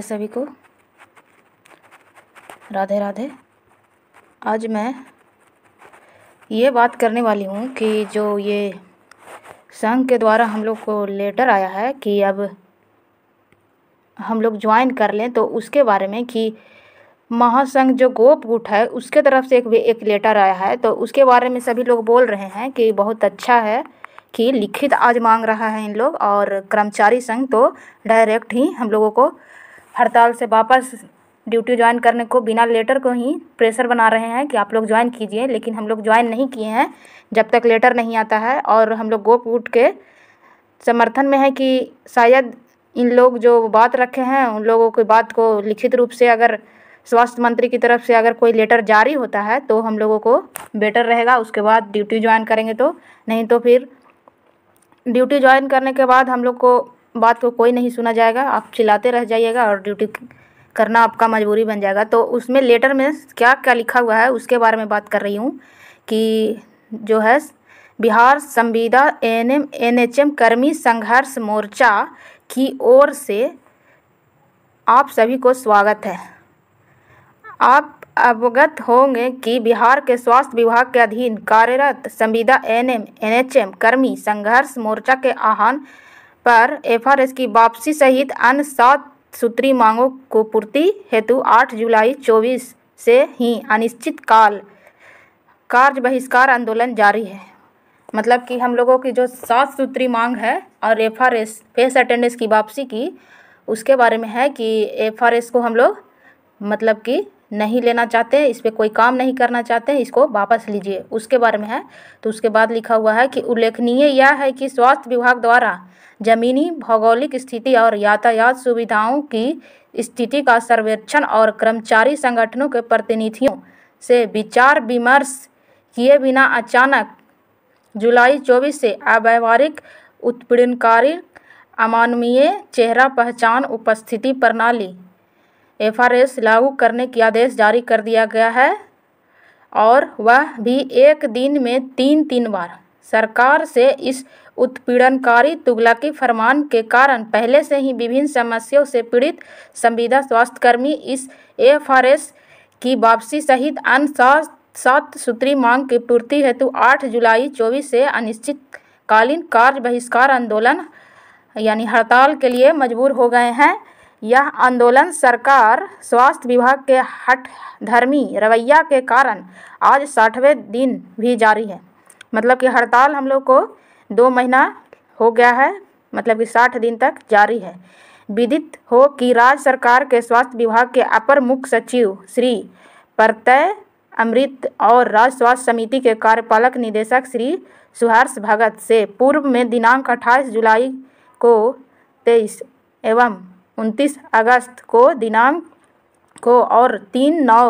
सभी को राधे राधे आज मैं ये बात करने वाली हूँ कि जो ये संघ के द्वारा हम लोग को लेटर आया है कि अब हम लोग ज्वाइन कर लें तो उसके बारे में कि महासंघ जो गोप गुट है उसके तरफ से एक एक लेटर आया है तो उसके बारे में सभी लोग बोल रहे हैं कि बहुत अच्छा है कि लिखित आज मांग रहा है इन लोग और कर्मचारी संघ तो डायरेक्ट ही हम लोगों को हड़ताल से वापस ड्यूटी ज्वाइन करने को बिना लेटर को ही प्रेशर बना रहे हैं कि आप लोग ज्वाइन कीजिए लेकिन हम लोग ज्वाइन नहीं किए हैं जब तक लेटर नहीं आता है और हम लोग गोप उठ के समर्थन में है कि शायद इन लोग जो बात रखे हैं उन लोगों की बात को लिखित रूप से अगर स्वास्थ्य मंत्री की तरफ से अगर कोई लेटर जारी होता है तो हम लोगों को बेटर रहेगा उसके बाद ड्यूटी ज्वाइन करेंगे तो नहीं तो फिर ड्यूटी ज्वाइन करने के बाद हम लोग को बात को कोई नहीं सुना जाएगा आप चिल्लाते रह जाइएगा और ड्यूटी करना आपका मजबूरी बन जाएगा तो उसमें लेटर में क्या क्या लिखा हुआ है उसके बारे में बात कर रही हूँ कि जो है बिहार संविदा N M N H M कर्मी संघर्ष मोर्चा की ओर से आप सभी को स्वागत है आप अवगत होंगे कि बिहार के स्वास्थ्य विभाग के अधीन कार्यरत संविदा N M N H M कर्मी संघर्ष मोर्चा के आह्वान पर एफआरएस की वापसी सहित अन्य सात सूत्री मांगों को पूर्ति हेतु 8 जुलाई 24 से ही अनिश्चितकाल कार्य बहिष्कार आंदोलन जारी है मतलब कि हम लोगों की जो सात सूत्री मांग है और F R S face attendance की वापसी की उसके बारे में है कि एफ आर एस को हम लोग मतलब कि नहीं लेना चाहते इस पर कोई काम नहीं करना चाहते हैं इसको वापस लीजिए उसके बारे में है तो उसके बाद लिखा हुआ है कि उल्लेखनीय यह है कि स्वास्थ्य विभाग द्वारा जमीनी भौगोलिक स्थिति और यातायात सुविधाओं की स्थिति का सर्वेक्षण और कर्मचारी संगठनों के प्रतिनिधियों से विचार विमर्श किए बिना अचानक जुलाई चौबीस से अव्यवहारिक उत्पीड़नकारी अमानवीय चेहरा पहचान उपस्थिति प्रणाली एफ लागू करने की आदेश जारी कर दिया गया है और वह भी एक दिन में तीन तीन बार सरकार से इस उत्पीड़नकारी तुगलकी फरमान के कारण पहले से ही विभिन्न समस्याओं से पीड़ित संविदा स्वास्थ्यकर्मी इस एफआरएस की वापसी सहित अन्य सात सात सूत्री मांग की पूर्ति हेतु 8 जुलाई 24 से अनिश्चितकालीन कार्य बहिष्कार आंदोलन यानी हड़ताल के लिए मजबूर हो गए हैं यह आंदोलन सरकार स्वास्थ्य विभाग के धर्मी रवैया के कारण आज साठवें दिन भी जारी है मतलब कि हड़ताल हम लोग को दो महीना हो गया है मतलब कि साठ दिन तक जारी है विदित हो कि राज्य सरकार के स्वास्थ्य विभाग के अपर मुख्य सचिव श्री प्रत्यय अमृत और राज्य स्वास्थ्य समिति के कार्यपालक निदेशक श्री सुहर्ष भगत से पूर्व में दिनांक 28 जुलाई को तेईस एवं उनतीस अगस्त को दिनांक को और तीन नौ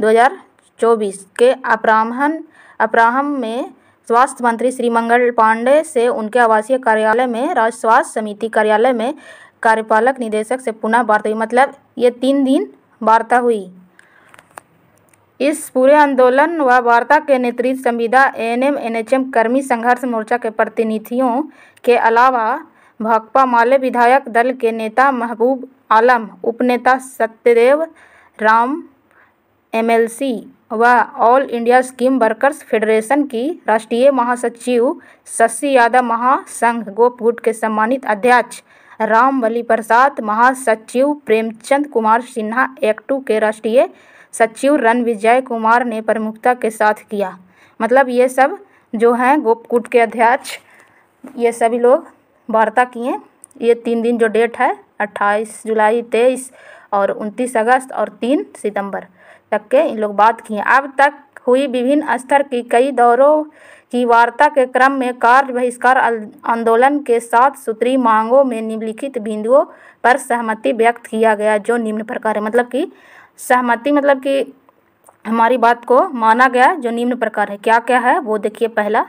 दो हज़ार चौबीस के अपराहन अपराह में स्वास्थ्य मंत्री श्री मंगल पांडे से उनके आवासीय कार्यालय में राज्य स्वास्थ्य समिति कार्यालय में कार्यपालक निदेशक से पुनः वार्ता हुई मतलब ये तीन दिन वार्ता हुई इस पूरे आंदोलन व वार्ता के नेतृत्व संविदा एन एनएचएम कर्मी संघर्ष मोर्चा के प्रतिनिधियों के अलावा भाकपा माले विधायक दल के नेता महबूब आलम उपनेता सत्यदेव राम एमएलसी व all India scheme workers federation की राष्ट्रीय महासचिव शशि यादव महासंघ गोपगुट के सम्मानित अध्यक्ष राम बली प्रसाद महासचिव प्रेमचंद कुमार सिन्हा एक्टू के राष्ट्रीय सचिव रन विजय कुमार ने प्रमुखता के साथ किया मतलब ये सब जो हैं गोपकुट के अध्यक्ष ये सभी लोग वार्ता किए ये तीन दिन जो डेट है अट्ठाईस जुलाई तेईस और उनतीस अगस्त और तीन सितंबर तक के इन लोग बात किए अब तक हुई विभिन्न स्तर की कई दौरों की वार्ता के क्रम में कार्य बहिष्कार आंदोलन के साथ सूत्री मांगों में निम्नलिखित बिंदुओं पर सहमति व्यक्त किया गया जो निम्न प्रकार है मतलब कि सहमति मतलब कि हमारी बात को माना गया जो निम्न प्रकार है क्या क्या है वो देखिए पहला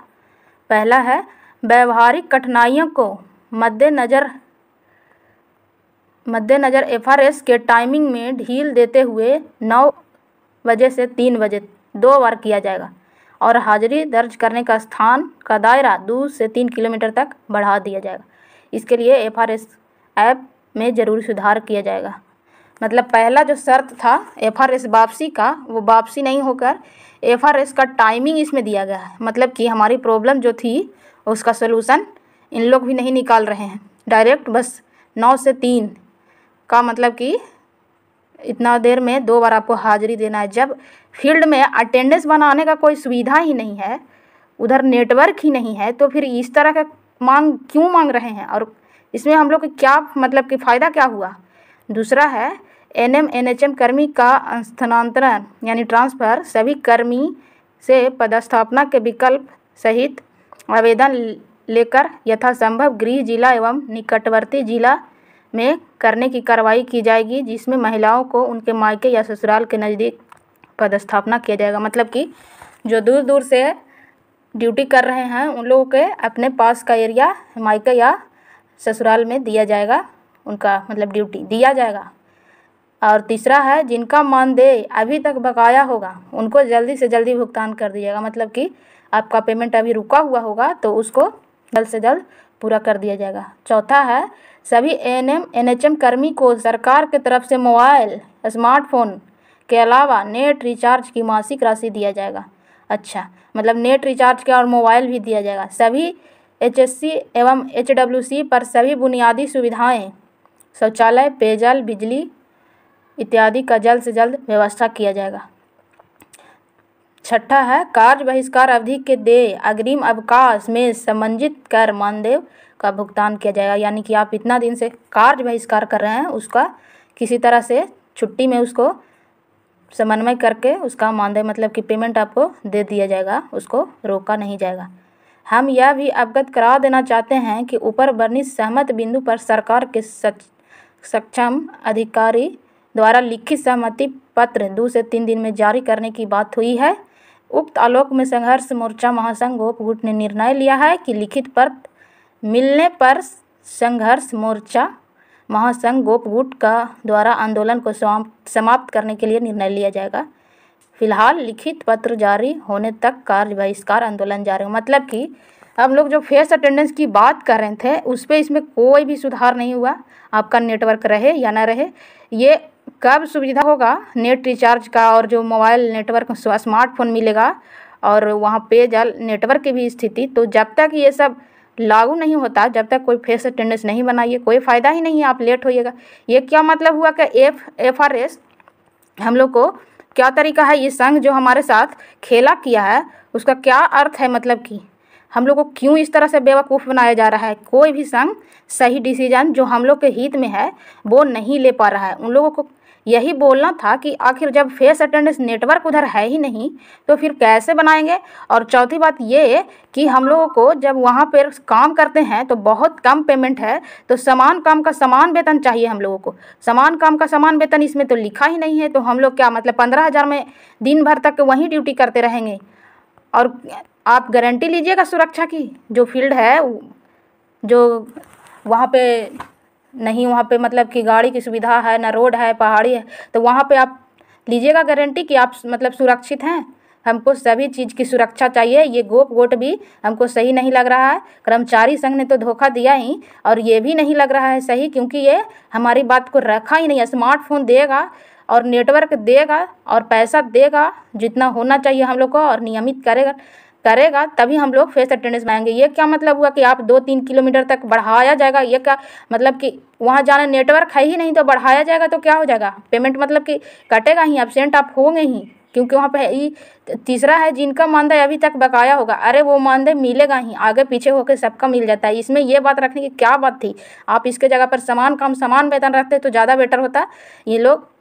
पहला है व्यवहारिक कठिनाइयों को मद्देनजर मद्देनज़र एफआरएस के टाइमिंग में ढील देते हुए नौ बजे से तीन बजे दो बार किया जाएगा और हाजिरी दर्ज करने का स्थान का दायरा दो से तीन किलोमीटर तक बढ़ा दिया जाएगा इसके लिए एफ आर एस ऐप में ज़रूरी सुधार किया जाएगा मतलब पहला जो शर्त था एफ आर एस वापसी का वो वापसी नहीं होकर एफ आर एस का टाइमिंग इसमें दिया गया है मतलब कि हमारी प्रॉब्लम जो थी उसका सोलूसन इन लोग भी नहीं निकाल रहे हैं डायरेक्ट बस नौ से तीन का मतलब कि इतना देर में दो बार आपको हाजिरी देना है जब फील्ड में अटेंडेंस बनाने का कोई सुविधा ही नहीं है उधर नेटवर्क ही नहीं है तो फिर इस तरह का मांग क्यों मांग रहे हैं और इसमें हम लोग क्या मतलब कि फ़ायदा क्या हुआ दूसरा है N M N H M कर्मी का स्थानांतरण यानी ट्रांसफ़र सभी कर्मी से पदस्थापना के विकल्प सहित आवेदन लेकर यथासंभव गृह जिला एवं निकटवर्ती जिला में करने की कार्रवाई की जाएगी जिसमें महिलाओं को उनके मायके या ससुराल के नज़दीक पदस्थापना किया जाएगा मतलब कि जो दूर दूर से ड्यूटी कर रहे हैं उन लोगों के अपने पास का एरिया मायके या ससुराल में दिया जाएगा उनका मतलब ड्यूटी दिया जाएगा और तीसरा है जिनका मानदेय अभी तक बकाया होगा उनको जल्दी से जल्दी भुगतान कर दिया जाएगा मतलब कि आपका पेमेंट अभी रुका हुआ होगा तो उसको जल्द से जल्द पूरा कर दिया जाएगा चौथा है सभी N M N H M कर्मी को सरकार की तरफ से मोबाइल स्मार्टफोन के अलावा नेट रिचार्ज की मासिक राशि दिया जाएगा अच्छा मतलब नेट रिचार्ज का और मोबाइल भी दिया जाएगा सभी एच एस सी एवं एच डब्ल्यू सी पर सभी बुनियादी सुविधाएं शौचालय पेयजल बिजली इत्यादि का जल्द से जल्द व्यवस्था किया जाएगा छठा है कार्य बहिष्कार अवधि के देय अग्रिम अवकाश में समंजित कर मानदेय का भुगतान किया जाएगा यानी कि आप इतना दिन से कार्य बहिष्कार कर रहे हैं उसका किसी तरह से छुट्टी में उसको समन्वय करके उसका मानदेय मतलब कि पेमेंट आपको दे दिया जाएगा उसको रोका नहीं जाएगा हम यह भी अवगत करा देना चाहते हैं कि ऊपर वर्णित सहमत बिंदु पर सरकार के सक्षम अधिकारी द्वारा लिखित सहमति पत्र दो से तीन दिन में जारी करने की बात हुई है उक्त आलोक में संघर्ष मोर्चा महासंघ गोपगुट ने निर्णय लिया है कि लिखित पत्र मिलने पर संघर्ष मोर्चा महासंघ गोपगुट का द्वारा आंदोलन को समाप्त करने के लिए निर्णय लिया जाएगा फिलहाल लिखित पत्र जारी होने तक कार्य बहिष्कार आंदोलन जारी मतलब कि हम लोग जो फेस अटेंडेंस की बात कर रहे थे उस पर इसमें कोई भी सुधार नहीं हुआ आपका नेटवर्क रहे या ना रहे ये कब सुविधा होगा नेट रिचार्ज का और जो मोबाइल नेटवर्क स्मार्टफोन मिलेगा और वहाँ पे जल नेटवर्क की भी स्थिति तो जब तक ये सब लागू नहीं होता जब तक कोई फेस अटेंडेंस नहीं बनाइए कोई फ़ायदा ही नहीं है आप लेट होइएगा ये क्या मतलब हुआ कि एफ एफ आर एस हम लोग को क्या तरीका है ये संघ जो हमारे साथ खेला किया है उसका क्या अर्थ है मतलब कि हम लोग को क्यों इस तरह से बेवकूफ़ बनाया जा रहा है कोई भी संघ सही डिसीजन जो हम लोग के हित में है वो नहीं ले पा रहा है उन लोगों को यही बोलना था कि आखिर जब फेस अटेंडेंस नेटवर्क उधर है ही नहीं तो फिर कैसे बनाएंगे और चौथी बात ये कि हम लोगों को जब वहाँ पर काम करते हैं तो बहुत कम पेमेंट है तो समान काम का समान वेतन चाहिए हम लोगों को समान काम का समान वेतन इसमें तो लिखा ही नहीं है तो हम लोग क्या मतलब पंद्रह हज़ार में दिन भर तक वहीं ड्यूटी करते रहेंगे और आप गारंटी लीजिएगा सुरक्षा की जो फील्ड है जो वहाँ पे नहीं वहाँ पे मतलब कि गाड़ी की सुविधा है ना रोड है पहाड़ी है तो वहाँ पे आप लीजिएगा गारंटी कि आप मतलब सुरक्षित हैं हमको सभी चीज़ की सुरक्षा चाहिए ये गोप गोट भी हमको सही नहीं लग रहा है कर्मचारी संघ ने तो धोखा दिया ही और ये भी नहीं लग रहा है सही क्योंकि ये हमारी बात को रखा ही नहीं है स्मार्टफोन देगा और नेटवर्क देगा और पैसा देगा जितना होना चाहिए हम लोग को और नियमित करेगा करेगा तभी हम लोग फेस अटेंडेंस बनाएंगे ये क्या मतलब हुआ कि आप दो तीन किलोमीटर तक बढ़ाया जाएगा ये क्या मतलब कि वहाँ जाना नेटवर्क है ही नहीं तो बढ़ाया जाएगा तो क्या हो जाएगा पेमेंट मतलब कि कटेगा ही एबसेंट आप होंगे ही क्योंकि वहाँ पे तीसरा है जिनका मानदेय अभी तक बकाया होगा अरे वो मानदेय मिलेगा ही आगे पीछे होकर सबका मिल जाता है इसमें यह बात रखने की क्या बात थी आप इसके जगह पर समान काम समान वेतन रखते तो ज़्यादा बेटर होता ये लोग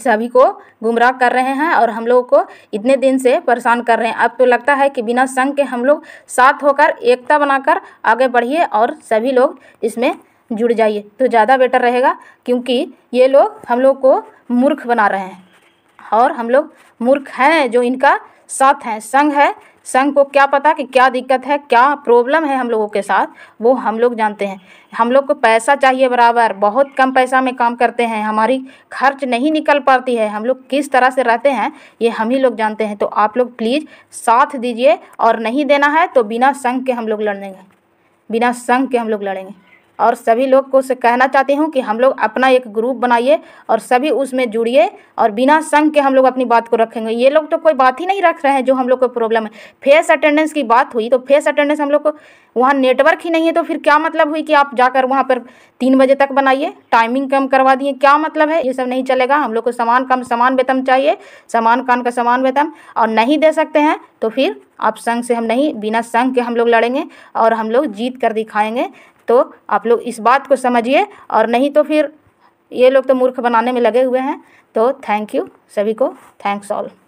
सभी को गुमराह कर रहे हैं और हम लोगों को इतने दिन से परेशान कर रहे हैं अब तो लगता है कि बिना संघ के हम लोग साथ होकर एकता बनाकर आगे बढ़िए और सभी लोग इसमें जुड़ जाइए तो ज़्यादा बेटर रहेगा क्योंकि ये लोग हम लोग को मूर्ख बना रहे हैं और हम लोग मूर्ख हैं जो इनका साथ हैं संघ है संघ को क्या पता कि क्या दिक्कत है क्या प्रॉब्लम है हम लोगों के साथ वो हम लोग जानते हैं हम लोग को पैसा चाहिए बराबर बहुत कम पैसा में काम करते हैं हमारी खर्च नहीं निकल पाती है हम लोग किस तरह से रहते हैं ये हम ही लोग जानते हैं तो आप लोग प्लीज़ साथ दीजिए और नहीं देना है तो बिना संघ के हम लोग लड़ेंगे बिना संघ के हम लोग लड़ेंगे और सभी लोग को से कहना चाहती हूँ कि हम लोग अपना एक ग्रुप बनाइए और सभी उसमें जुड़िए और बिना संग के हम लोग अपनी बात को रखेंगे ये लोग तो कोई बात ही नहीं रख रहे हैं जो हम लोग को प्रॉब्लम है फेस अटेंडेंस की बात हुई तो फेस अटेंडेंस हम लोग को वहाँ नेटवर्क ही नहीं है तो फिर क्या मतलब हुई कि आप जाकर वहाँ पर तीन बजे तक बनाइए टाइमिंग कम करवा दिए क्या मतलब है ये सब नहीं चलेगा हम लोग को समान कम समान वेतन चाहिए समान कान का समान वेतन और नहीं दे सकते हैं तो फिर आप संघ से हम नहीं बिना संघ के हम लोग लड़ेंगे और हम लोग जीत कर दिखाएंगे तो आप लोग इस बात को समझिए और नहीं तो फिर ये लोग तो मूर्ख बनाने में लगे हुए हैं तो थैंक यू सभी को थैंक्स ऑल